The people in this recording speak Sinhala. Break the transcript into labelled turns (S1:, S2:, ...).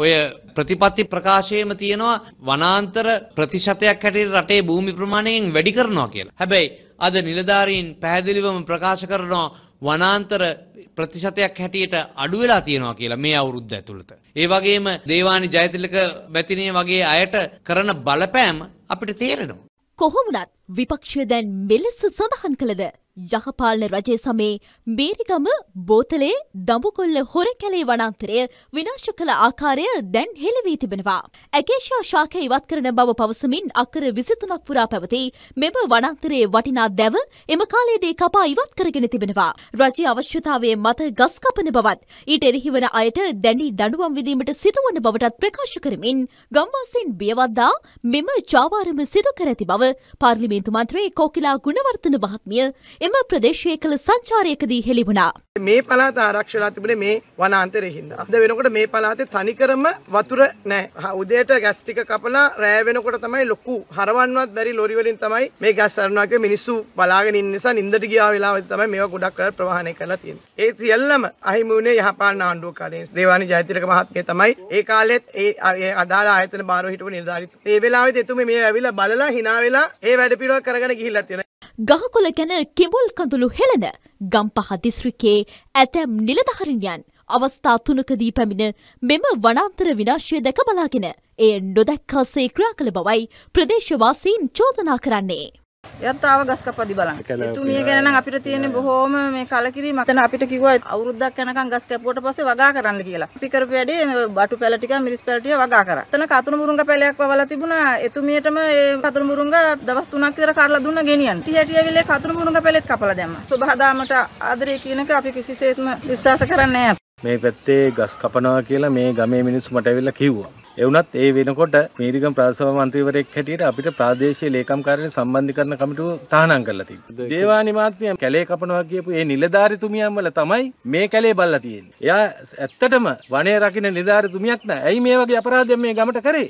S1: ඔය ප්‍රතිපත්ති ප්‍රකාශයේම තියෙනවා වනාන්තර ප්‍රතිශතයක් හැටියට රටේ භූමි ප්‍රමාණයෙන් වැඩි කරනවා කියලා. හැබැයි අද නිලධාරීන් පැහැදිලිවම ප්‍රකාශ කරනවා වනාන්තර ප්‍රතිශතයක් හැටියට අඩු වෙලා තියෙනවා කියලා මේ අවුරුද්ද ඇතුළත. ඒ වගේම දේවානි ජයතිලක බැතිනේ වගේ අයට කරන බලපෑම අපිට තේරෙනවා.
S2: කොහොමුණත් විපක්ෂය දැන් මෙලෙස සඳහන් කළද යහපාලන රජය සමේ බේරිගම බෝතලේ දඹුකොල්ල හොර කැලේ වනන්තරය විනාශ කළ ආකාරය දැන් හෙළවී තිබෙනවා. ඇගේශා ශාක ඉවත් කරන බව පවසමින් අක්කර විසිතුනක් පුරා පැවති මෙම වනන්තරයේ වටිනා දැව එම කාලයේදී කපා ඉවත් කරගෙන තිබෙනවා. රජයේ අවශ්‍යතාවයේ මත ගස් කපන බවත් ඊට එරෙහිවන අයට දැඩි දඬුවම් විදීමට සිදුවන බවටත් ප්‍රකාශ කරමින් ගම්වාසීන් බියවද්දා මෙම චාවාරම සිදු කර ඇති බව පාර්ලිමේන්තු මන්ත්‍රී කෝකිලා ගුණවර්ධන මහත්මිය එම ප්‍රදේශයේ කළ සංචාරයකදී හෙළි වුණා.
S3: මේ පළාත ආරක්ෂලා තිබුණේ මේ වනාන්තරයේ හින්දා. අද වෙනකොට මේ පළාතේ තනිකරම වතුර නැහැ. උදේට ගෑස් ටික කපලා රෑ වෙනකොට තමයි ලොකු හරවන්නවත් බැරි ලොරි වලින් තමයි මේ ගෑස් අරනවා කිය මිනිස්සු බලාගෙන ඉන්න නිසා නින්දට ගියා වෙලාවෙදි තමයි මේවා ගොඩක් කරලා ප්‍රවාහනය කරලා තියෙන්නේ. ඒ සියල්ලම අහිමි වුණේ යහපාලන ආණ්ඩුව කාලේ. දේවානි ජයතිලක මහත්මිය තමයි ඒ කාලෙත් ඒ අදාළ ආයතන බාරව හිටපු නිලධාරීතුමා. ඒ වෙලාවෙදි එතුමේ මේ ඇවිල්ලා බලලා hina වෙලා ඒ වැඩ පිළිවෙල කරගෙන ගිහිල්ලා තියෙනවා.
S2: ගහකොළ ගැන කිඹුල් කඳුළු හෙළන ගම්පහ දිස්ත්‍රිකයේ ඇතැම් නිලධහරිණයන් අවස්ථා තුනකදී පැමිණ මෙම වනාන්තර විනාශය දැක බලාගෙන එය නොදැක්කාසේ ක්‍රියා කළ බවයි ප්‍රදේශවාසීන් චෝදනා කරන්නේ. එයත් ආව ගස්
S4: කපදි බලන්න. එතුමිය ගැන නම්
S2: අපිට තියෙන බොහොම මේ
S4: කලකිරීමක්. එතන අපිට කිව්වා අවුරුද්දක් යනකම් ගස් කැපුවට පස්සේ වගා කරන්න කියලා. අපි කරපු වැඩේ බටු පැල ටික මිරිස් පැල ටික වගා කරා. එතන කතුරු මුරුංග පැලයක් වවලා තිබුණා. එතුමියටම ඒ කතුරු මුරුංග දවස් 3ක් විතර කඩලා දුන්න ගෙනියන්න. ටි හැටි ඇවිල්ලා කතුරු මුරුංග පැලෙත් කපලා දැම්මා. සබහදාමට ආදරේ කියනක අපි කිසිසේත්ම විශ්වාස කරන්නේ නැහැ.
S5: මේ පැත්තේ ගස් කපනවා කියලා මේ ගමේ මිනිස්සු මට ඇවිල්ලා කිව්වා. එවුනත් ඒ වෙනකොට මීරිගම් ප්‍රාදේශීය මන්ත්‍රීවරයෙක් හැටියට අපිට ප්‍රාදේශීය ලේකම් කාර්යය සම්බන්ධීකරණ කමිටුව තහනම් කරලා තිබුණා. දේවානි මහත්මිය කැලේ කපනවා කියපු ඒ නිලධාරිතුමියන් වල තමයි මේ කැලේ බල්ලා තියෙන්නේ. එයා ඇත්තටම වනයේ රකින්න නිලධාරිතුමියක් නෑ. ඇයි මේ වගේ අපරාධයක් මේ ගමට කරේ?